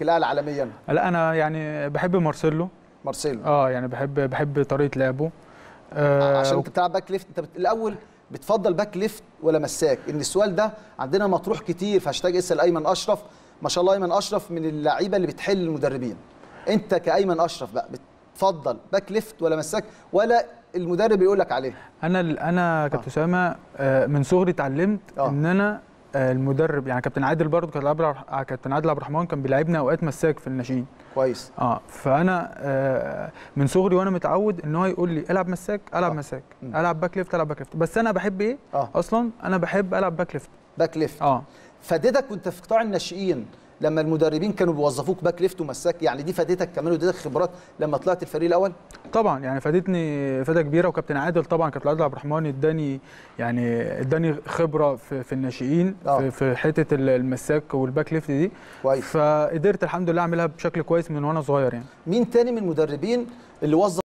كلاعب عالميا لا انا يعني بحب مارسيلو مارسيلو اه يعني بحب بحب طريقه لعبه آه عشان انت بتلعب باك ليفت انت الاول بتفضل باك ليفت ولا مساك ان السؤال ده عندنا مطروح كتير في هاشتاج اسال ايمن اشرف ما شاء الله ايمن اشرف من اللعيبه اللي بتحل المدربين انت كايمن اشرف بقى بتفضل باك ليفت ولا مساك ولا المدرب يقول لك عليه انا انا آه. كابتن اسامه آه. من صغري اتعلمت آه. ان انا المدرب يعني كابتن عادل برضه كابتن عادل كابتن عادل عبد الرحمن كان بيلعبنا اوقات مساك في الناشئين كويس اه فانا آه من صغري وانا متعود ان هو يقول لي العب مساك العب آه. مساك العب باك ليفت العب باك ليفت بس انا بحب ايه آه. اصلا انا بحب العب باك ليفت باك ليفت اه فديدك وانت في قطاع الناشئين لما المدربين كانوا بيوظفوك باك ليفت ومساك يعني دي فادتك كمان وادتك خبرات لما طلعت الفريق الاول طبعا يعني فادتني فاده كبيره وكابتن عادل طبعا كابتن عادل عبد الرحمن اداني يعني اداني خبره في, في الناشئين آه. في, في حته المساك والباك ليفت دي كويس فقدرت الحمد لله اعملها بشكل كويس من وانا صغير يعني مين تاني من المدربين اللي وظف